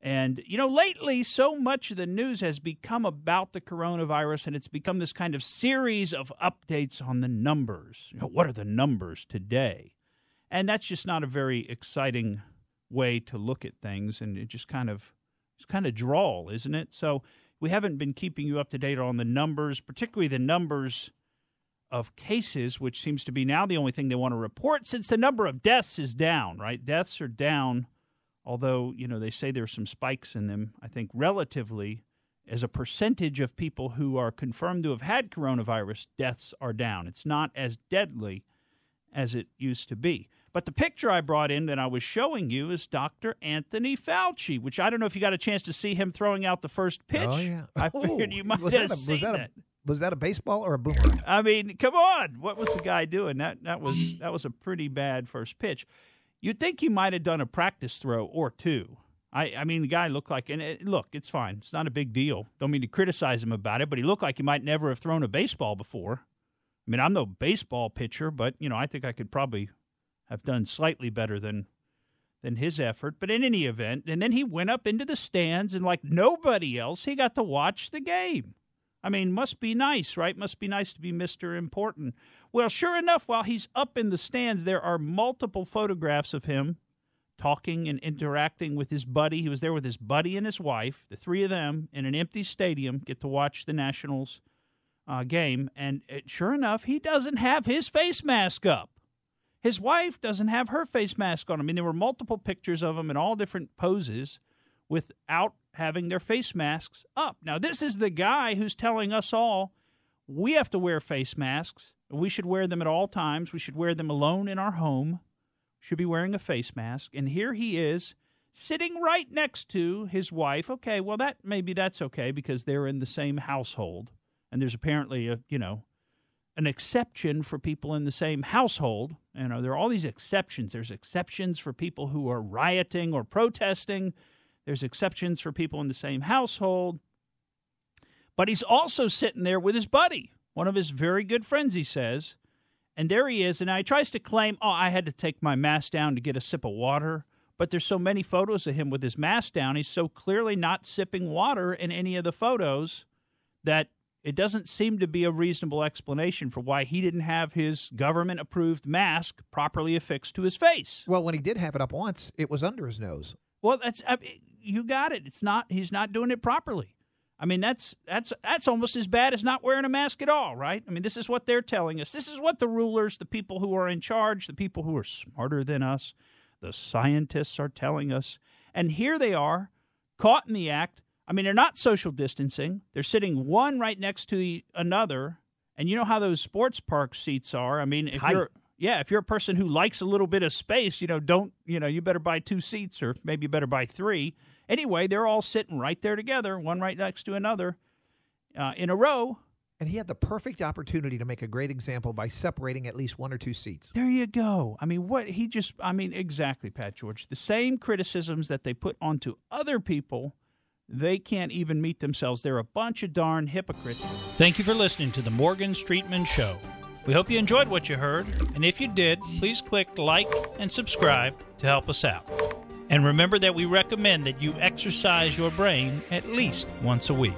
And, you know, lately, so much of the news has become about the coronavirus, and it's become this kind of series of updates on the numbers. You know, what are the numbers today? And that's just not a very exciting way to look at things, and it just kind of it's kind of drawl, isn't it? So we haven't been keeping you up to date on the numbers, particularly the numbers of cases, which seems to be now the only thing they want to report, since the number of deaths is down. Right, deaths are down although you know they say there's some spikes in them i think relatively as a percentage of people who are confirmed to have had coronavirus deaths are down it's not as deadly as it used to be but the picture i brought in that i was showing you is dr anthony fauci which i don't know if you got a chance to see him throwing out the first oh, pitch oh, yeah. i figured oh, you might was have a, seen that, a, was that a baseball or a boomerang? I mean, come on! What was the guy doing? That that was that was a pretty bad first pitch. You'd think he might have done a practice throw or two. I, I mean, the guy looked like, and it, look, it's fine. It's not a big deal. Don't mean to criticize him about it, but he looked like he might never have thrown a baseball before. I mean, I'm no baseball pitcher, but you know, I think I could probably have done slightly better than than his effort. But in any event, and then he went up into the stands, and like nobody else, he got to watch the game. I mean, must be nice, right? Must be nice to be Mr. Important. Well, sure enough, while he's up in the stands, there are multiple photographs of him talking and interacting with his buddy. He was there with his buddy and his wife, the three of them in an empty stadium get to watch the Nationals uh, game. And it, uh, sure enough, he doesn't have his face mask up. His wife doesn't have her face mask on. I mean, there were multiple pictures of him in all different poses without having their face masks up. Now, this is the guy who's telling us all we have to wear face masks. We should wear them at all times. We should wear them alone in our home. Should be wearing a face mask. And here he is sitting right next to his wife. Okay, well that maybe that's okay because they're in the same household. And there's apparently a, you know, an exception for people in the same household. You know, there are all these exceptions. There's exceptions for people who are rioting or protesting there's exceptions for people in the same household. But he's also sitting there with his buddy, one of his very good friends, he says. And there he is. And now he tries to claim, oh, I had to take my mask down to get a sip of water. But there's so many photos of him with his mask down. He's so clearly not sipping water in any of the photos that it doesn't seem to be a reasonable explanation for why he didn't have his government approved mask properly affixed to his face. Well, when he did have it up once, it was under his nose. Well, that's I mean, you got it. It's not he's not doing it properly. I mean, that's that's that's almost as bad as not wearing a mask at all, right? I mean, this is what they're telling us. This is what the rulers, the people who are in charge, the people who are smarter than us, the scientists are telling us. And here they are, caught in the act. I mean, they're not social distancing. They're sitting one right next to the, another. And you know how those sports park seats are. I mean, if Tight. you're yeah, if you're a person who likes a little bit of space, you know, don't, you know, you better buy two seats or maybe you better buy three. Anyway, they're all sitting right there together, one right next to another uh, in a row. And he had the perfect opportunity to make a great example by separating at least one or two seats. There you go. I mean, what he just, I mean, exactly, Pat George. The same criticisms that they put onto other people, they can't even meet themselves. They're a bunch of darn hypocrites. Thank you for listening to The Morgan Streetman Show. We hope you enjoyed what you heard, and if you did, please click like and subscribe to help us out. And remember that we recommend that you exercise your brain at least once a week.